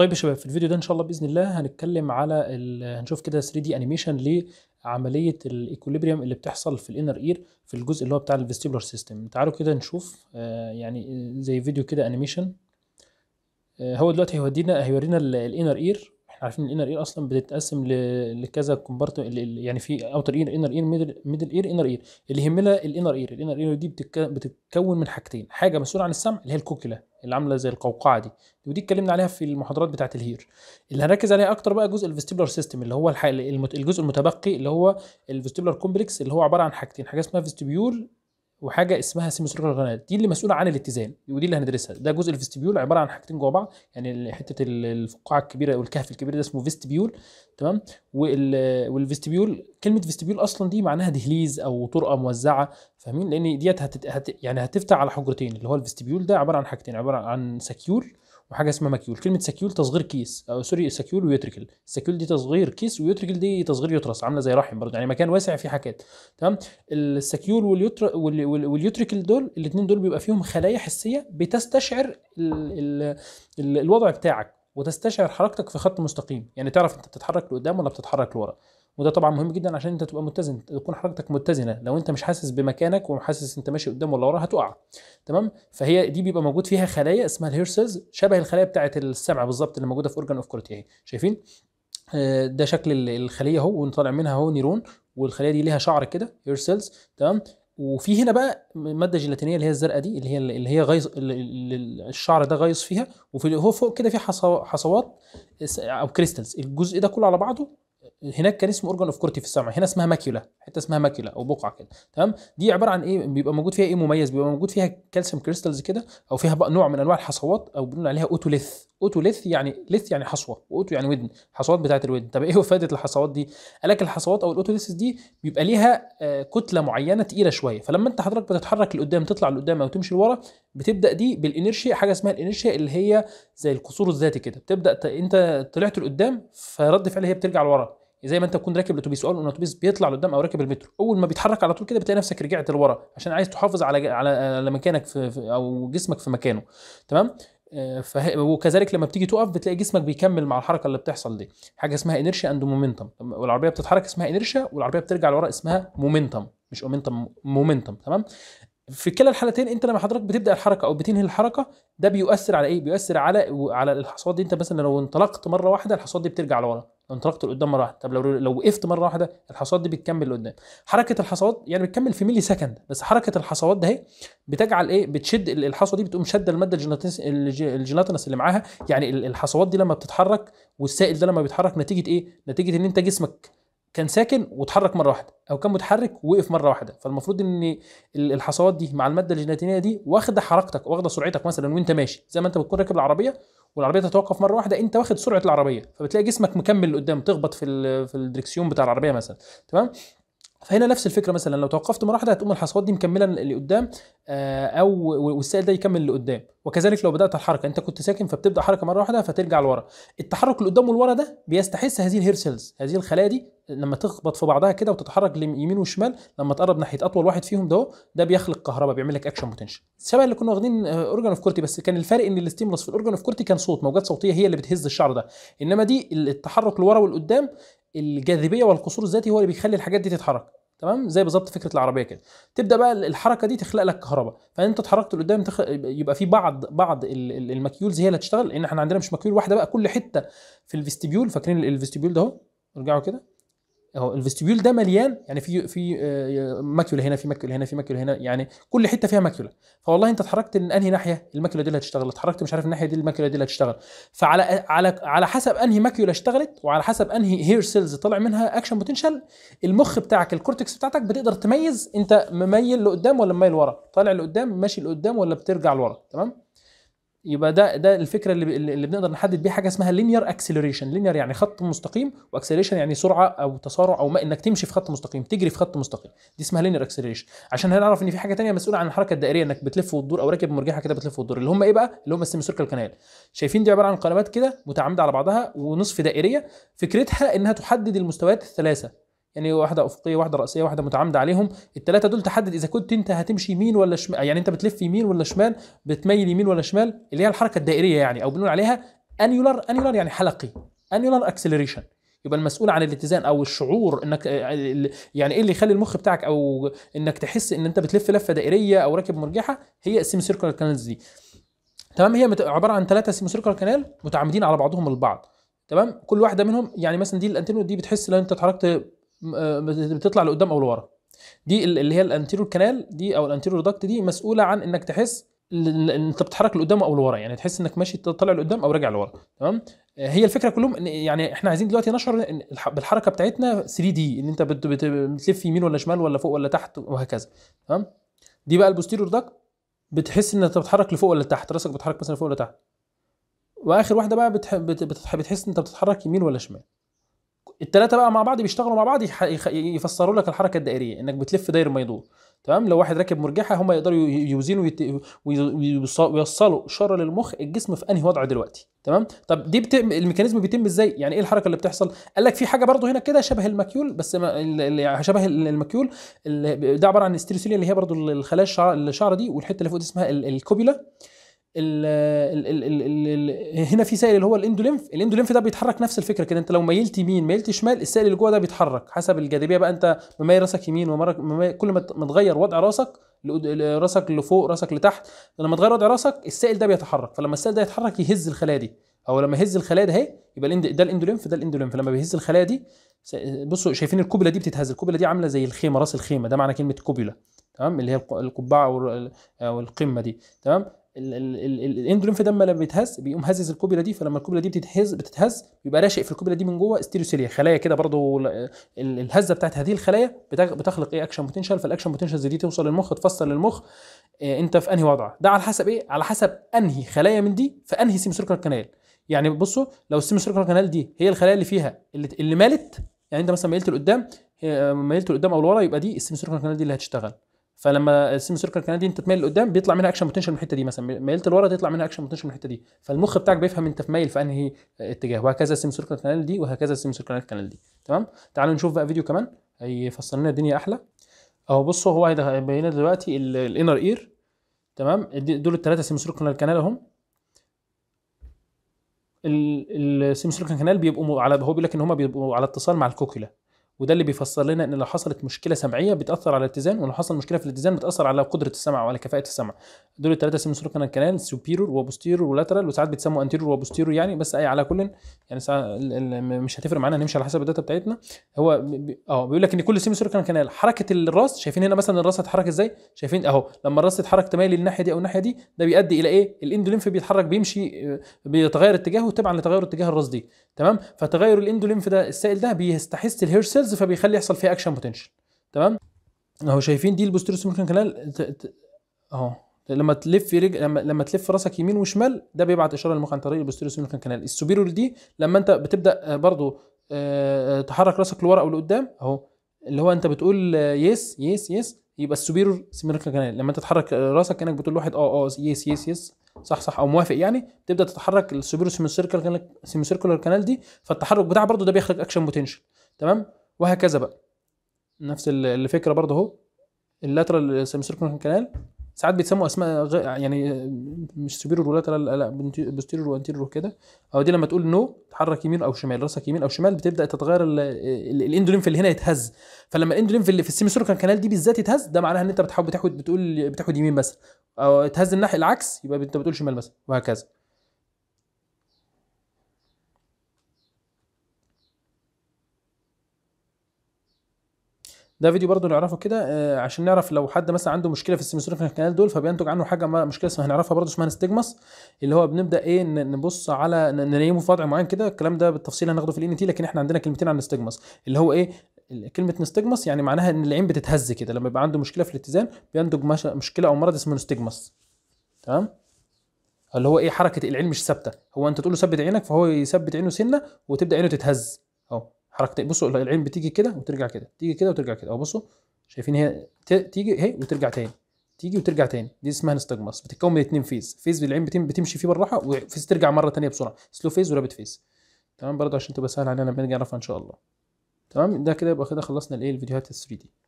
طيب يا شباب في الفيديو ده ان شاء الله باذن الله هنتكلم على هنشوف كده 3 دي انيميشن لعمليه الايكوليبريم اللي بتحصل في الانر اير في الجزء اللي هو بتاع الفيستيبولار سيستم تعالوا كده نشوف آه يعني زي فيديو كده انيميشن آه هو دلوقتي هيودينا هيورينا الانر اير عارفين الانر اير اصلا بتتقسم لكذا كومبارت يعني في اوتر اير انر اير ميدل اير انر اير اللي يهمنا الانر اير الانر اير دي بتتكون من حاجتين حاجه مسؤوله عن السمع اللي هي الكوكيلا اللي عامله زي القوقعه دي ودي اتكلمنا عليها في المحاضرات بتاعه الهير اللي هنركز عليها اكتر بقى جزء الفيستيبلر سيستم اللي هو الجزء المتبقي اللي هو الفيستيبلر كومبلكس اللي هو عباره عن حاجتين حاجه اسمها فيستيبيول وحاجه اسمها سيميستريكال جرانات دي اللي مسؤوله عن الاتزان ودي اللي هندرسها ده جزء الفيستبيول عباره عن حاجتين جوا بعض يعني حته الفقاعه الكبيره او الكهف الكبير ده اسمه فيستبيول تمام والفيستبيول كلمه فيستبيول اصلا دي معناها دهليز او طرقه موزعه فاهمين لان ديت هت... هت... يعني هتفتح على حجرتين اللي هو الفيستبيول ده عباره عن حاجتين عباره عن سكيول وحاجه اسمها مكيول كلمه سكيول تصغير كيس او سوري سكيول ويوتريكل سكيول دي تصغير كيس ويوتريكل دي تصغير يوترس عامله زي رحم برضه يعني مكان واسع فيه حاجات تمام السكيول واليوتر واليوتريكل دول الاثنين دول بيبقى فيهم خلايا حسيه بتستشعر ال... ال... ال... الوضع بتاعك وتستشعر حركتك في خط مستقيم يعني تعرف انت بتتحرك لقدام ولا بتتحرك لورا وده طبعا مهم جدا عشان انت تبقى متزن تكون حركتك متزنه لو انت مش حاسس بمكانك وحاسس انت ماشي قدام ولا ورا هتقع تمام فهي دي بيبقى موجود فيها خلايا اسمها الهيرسز شبه الخلايا بتاعه السمع بالظبط اللي موجوده في اورجان اوف كورتي اهي شايفين آه، ده شكل الخليه اهو وطالع منها اهو نيرون والخليه دي ليها شعر كده هير سيلز تمام وفي هنا بقى ماده جيلاتينيه اللي هي الزرقاء دي اللي هي اللي هي غيظ الشعر ده غيظ فيها وفي هو فوق كده في حصوات او كريستالز الجزء ده كله على بعضه هناك كان اسمه اورجان اوف كورتي في السمع هنا اسمها ماكيولا حته اسمها ماكيولا او بقعه كده تمام دي عباره عن ايه بيبقى موجود فيها ايه مميز بيبقى موجود فيها كالسيوم كريستالز كده او فيها بقى نوع من انواع الحصوات او بنقول عليها اوتوليث اوتوليث يعني ليث يعني حصوه واوتو يعني ودن حصوات بتاعه الودن طب ايه فائده الحصوات دي قال لك الحصوات او الاوتوليث دي بيبقى ليها آه، كتله معينه تقيله شويه فلما انت حضرتك بتتحرك لقدام تطلع لقدام او تمشي لورا بتبدا دي بالانرشيا حاجه اسمها الانرشيا اللي هي زي القصور الذاتي كده بتبدا انت طلعت لقدام فرد فعل هي بترجع لورا زي ما انت تكون راكب الاتوبيس اول الاتوبيس بيطلع لقدام او راكب المترو اول ما بيتحرك على طول كده بتلاقي نفسك رجعت لورا عشان عايز تحافظ على على آه، على مكانك في, او جسمك في مكانه تمام آه، فه... وكذلك لما بتيجي تقف بتلاقي جسمك بيكمل مع الحركه اللي بتحصل دي حاجه اسمها انيرشيا اند مومنتم والعربيه بتتحرك اسمها انيرشيا والعربيه بترجع لورا اسمها مومنتم مش مومنتم مومنتم تمام في كلا الحالتين انت لما حضرتك بتبدا الحركه او بتنهي الحركه ده بيؤثر على ايه بيؤثر على على الحصوات دي انت مثلا لو انطلقت مره واحده الحصوات دي بترجع لورا انطلقت لقدام مره واحده طب لو لو وقفت مره واحده الحصوات دي بتكمل لقدام حركه الحصوات يعني بتكمل في ملي سكند بس حركه الحصوات ده اهي بتجعل ايه بتشد الحصوه دي بتقوم شاده الماده الجيلاتينس اللي معاها يعني الحصوات دي لما بتتحرك والسائل ده لما بيتحرك نتيجه ايه نتيجه ان انت جسمك كان ساكن واتحرك مره واحده او كان متحرك ووقف مره واحده فالمفروض ان الحصوات دي مع الماده الجيناتينيه دي واخده حركتك واخده سرعتك مثلا وانت ماشي زي ما انت بتكون راكب العربيه والعربيه تتوقف مره واحده انت واخد سرعه العربيه فبتلاقي جسمك مكمل لقدام تخبط في في الدركسيون بتاع العربيه مثلا تمام فهنا نفس الفكره مثلا لو توقفت مره واحده هتقوم الحصوات دي مكمله اللي قدام آه، او والسائل ده يكمل اللي قدام وكذلك لو بدات الحركه انت كنت ساكن فبتبدا حركه مره واحده فترجع لورا التحرك اللي قدام والورا ده بيستحس هذه الهير سيلز هذه الخلايا دي لما تخبط في بعضها كده وتتحرك يمين وشمال لما تقرب ناحيه اطول واحد فيهم ده ده بيخلق كهرباء بيعمل لك اكشن بوتنشال شبه اللي كنا واخدين اورجان اوف كورتي بس كان الفرق ان الاستيمولس في الاورجان اوف كورتي كان صوت موجات صوتيه هي اللي بتهز الشعر ده انما دي التحرك لورا والقدام الجاذبيه والقصور الذاتي هو اللي بيخلي الحاجات دي تتحرك تمام زي بالظبط فكره العربيه كده تبدا بقى الحركه دي تخلق لك كهرباء فانت اتحركت لقدام تخ... يبقى في بعض بعض المكيولز هي اللي هتشتغل لان احنا عندنا مش مكيول واحده بقى كل حته في الفيستيبيول فاكرين الفيستيبيول ده اهو ارجعوا كده اهو الفستبيول ده مليان يعني في في آه، ماكيولا هنا في ماكيولا هنا في ماكيولا هنا يعني كل حته فيها ماكيولا فوالله انت اتحركت من انهي ناحيه الماكيولا دي اللي هتشتغل اتحركت مش عارف الناحيه دي الماكيولا دي اللي هتشتغل فعلى على على حسب انهي ماكيولا اشتغلت وعلى حسب انهي هير سيلز طلع منها اكشن بوتنشال المخ بتاعك الكورتكس بتاعتك بتقدر تميز انت مميل لقدام ولا مميل ورا طالع لقدام ماشي لقدام ولا بترجع لورا تمام يبقى ده ده الفكره اللي اللي بنقدر نحدد بيه حاجه اسمها لينير اكسلريشن لينير يعني خط مستقيم واكسلريشن يعني سرعه او تسارع او ما انك تمشي في خط مستقيم تجري في خط مستقيم دي اسمها لينير اكسلريشن عشان هنعرف ان في حاجه ثانيه مسؤوله عن الحركه الدائريه انك بتلف وتدور او راكب مرجحه كده بتلف وتدور اللي هم ايه بقى اللي هم سيركل كانال شايفين دي عباره عن قنوات كده متعامده على بعضها ونصف دائريه فكرتها انها تحدد المستويات الثلاثه يعني واحده افقيه واحده راسيه واحده متعامده عليهم الثلاثه دول تحدد اذا كنت انت هتمشي يمين ولا شمال يعني انت بتلف يمين ولا شمال بتميل يمين ولا شمال اللي هي الحركه الدائريه يعني او بنقول عليها انيولار انيولار يعني حلقي انيولار اكسلريشن يبقى المسؤول عن الاتزان او الشعور انك يعني ايه اللي يخلي المخ بتاعك او انك تحس ان انت بتلف لفه دائريه او راكب مرجحه هي السيمي سيركلر كانالز دي تمام هي عباره عن ثلاثه سيمي سيركلر كانال متعامدين على بعضهم البعض تمام كل واحده منهم يعني مثلا دي الانتينو دي بتحس لو انت اتحركت آه، بتطلع لقدام او لورا دي اللي هي الانتيرور كانال دي او الانتيرور داكت دي مسؤوله عن انك تحس ان انت بتتحرك لقدام او لورا يعني تحس انك ماشي طالع لقدام او راجع لورا تمام آه، هي الفكره كلهم ان يعني احنا عايزين دلوقتي نشعر بالحركه بتاعتنا 3 دي ان انت بتلف يمين ولا شمال ولا فوق ولا تحت وهكذا تمام دي بقى البوستيرور داكت بتحس ان انت بتتحرك لفوق ولا تحت راسك بتتحرك مثلا لفوق ولا تحت واخر واحده بقى بتح... بتح... بتحس انت بتتحرك يمين ولا شمال الثلاثه بقى مع بعض بيشتغلوا مع بعض يفسروا لك الحركه الدائريه انك بتلف داير ما يدور تمام لو واحد راكب مرجحه هم يقدروا يوزنوا ويت... ويوصلوا اشاره للمخ الجسم في انهي وضع دلوقتي تمام طب دي بت... الميكانيزم بيتم ازاي يعني ايه الحركه اللي بتحصل قال لك في حاجه برضه هنا كده شبه المكيول بس ما... يعني شبه المكيول ده عباره عن الستيروسيليا اللي هي برضه الخلايا الشعر... الشعر دي والحته اللي فوق دي اسمها الكوبيلا الـ الـ الـ الـ الـ هنا في سائل اللي هو الاندولينف الاندولينف ده بيتحرك نفس الفكره كده انت لو ميلت يمين ميلت شمال السائل اللي جوه ده بيتحرك حسب الجاذبيه بقى انت مميل راسك يمين ومميل كل ما تغير وضع راسك راسك لفوق راسك لتحت لما تغير وضع راسك السائل ده بيتحرك فلما السائل ده يتحرك يهز الخلايا دي او لما يهز الخلايا ده اهي يبقى ده الاندولينف ده الاندولينف لما بيهز الخلايا دي بصوا شايفين الكوبيلا دي بتتهز الكوبيلا دي عامله زي الخيمه راس الخيمه ده معنى كلمه كوبيلا تمام اللي هي القبعه او آه، القمه دي تمام الاندورفين في دم لما بيتهز بيقوم هزز الكوبلا دي فلما الكوبلا دي بتتهز بتتهز بيبقى راشق في الكوبلا دي من جوه ستيريوسيليا خلايا كده برضو الهزه بتاعت هذه الخلايا بتخلق ايه اكشن بوتنشال فالاكشن بوتنشال دي توصل للمخ تفصل للمخ إيه انت في انهي وضع ده على حسب ايه على حسب انهي خلايا من دي في انهي سيمسيركل كانال يعني بصوا لو السيمسيركل كانال دي هي الخلايا اللي فيها اللي, اللي مالت يعني انت مثلا ميلت لقدام ميلت لقدام او لورا يبقى دي السيمسيركل كانال دي اللي هتشتغل فلما السيمي سيركل دي انت تميل لقدام بيطلع منها اكشن بوتنشال من الحته دي مثلا ميلت لورا تطلع منها اكشن بوتنشال من الحته دي فالمخ بتاعك بيفهم انت في ميل في انهي اتجاه وهكذا السيمي سيركل الكندي دي وهكذا السيمي سيركل الكندي دي تمام تعالوا نشوف بقى فيديو كمان هيفصل لنا الدنيا احلى اهو بصوا هو هيبين لنا دلوقتي الانر اير تمام دول الثلاثه سيمي سيركل كانال اهم السيمي سيركل كانال بيبقوا على هو بيقول لك ان هم بيبقوا على اتصال مع الكوكيلا وده اللي بيفسر لنا ان لو حصلت مشكله سمعيه بتاثر على الاتزان ولو حصل مشكله في الاتزان بتاثر على قدره السمع وعلى كفاءه السمع دول الثلاثه سمسور سلوك الكنال سوبيرور وبوستيرور ولاترال وساعات بيتسموا انتيرور وبوستيرور يعني بس اي على كل يعني مش هتفرق معانا نمشي على حسب الداتا بتاعتنا هو اه بيقول لك ان كل سمسور سلوك كنال حركه الراس شايفين هنا مثلا الراس هتتحرك ازاي شايفين اهو لما الراس تتحرك تمايل للناحيه دي او الناحيه دي ده بيؤدي الى ايه الاندوليمف بيتحرك بيمشي آه، بيتغير اتجاهه تبعا لتغير اتجاه الراس دي تمام فتغير الاندوليمف ده السائل ده بيستحث الهيرسلز سيلز فبيخلي يحصل فيها اكشن بوتنشال تمام اهو شايفين دي البوستيريو سموكن كانال اهو لما تلف رجل لما, لما تلف راسك يمين وشمال ده بيبعت اشاره للمخ عن طريق البوستيريو كانال السوبيرو دي لما انت بتبدا آه، برضو آه، تحرك راسك لورا او لقدام اهو اللي هو انت بتقول يس يس يس يبقى السوبيرو سميركل كانال لما انت تحرك راسك كانك بتقول لواحد اه اه يس يس يس صح صح او موافق يعني تبدا تتحرك السوبيرو سيميسيركل سيميسيركلر كانال دي فالتحرك بتاعها برضو ده بيخلق اكشن بوتنشال تمام وهكذا بقى نفس الفكره برضه اهو اللاترال سيميسيركولار كانال ساعات بيتسموا اسماء غ... يعني مش سوبيرور ولاترال لا بوستيرور وانتيرور كده او دي لما تقول نو تحرك يمين او شمال راسك يمين او شمال بتبدا تتغير الاندولين في اللي هنا يتهز فلما الاندولين في اللي في السيميسيركولار كانال دي بالذات يتهز ده معناها ان انت بتحاول بتاخد بتقول بتاخد يمين مثلا او تهز الناحيه العكس يبقى انت بتقول شمال مثلا وهكذا ده فيديو برضو نعرفه كده آه، عشان نعرف لو حد مثلا عنده مشكله في في كانال دول فبينتج عنه حاجه ما مشكله اسمها هنعرفها برضو اسمها نستجمس اللي هو بنبدا ايه نبص على ننيمه في وضع معين كده الكلام ده بالتفصيل هناخده في الان تي لكن احنا عندنا كلمتين عن نستجمس اللي هو ايه كلمه نستجمس يعني معناها ان العين بتتهز كده لما يبقى عنده مشكله في الاتزان بينتج مشكله او مرض اسمه نستجمس تمام اللي هو ايه حركه العين مش ثابته هو انت تقول له ثبت عينك فهو يثبت عينه سنه وتبدا عينه تتهز حركتين بصوا العين بتيجي كده وترجع كده تيجي كده وترجع كده اهو بصوا شايفين هي تيجي اهي وترجع تاني تيجي وترجع تاني دي اسمها نستجمص بتتكون من اتنين فيز فيز العين بتمشي فيه بالراحه وفيز ترجع مره تانية بسرعه سلو فيز ورابد فيز تمام برضه عشان تبقى سهل علينا لما نيجي نعرفها ان شاء الله تمام ده كده يبقى كده خلصنا الايه الفيديوهات ال 3 دي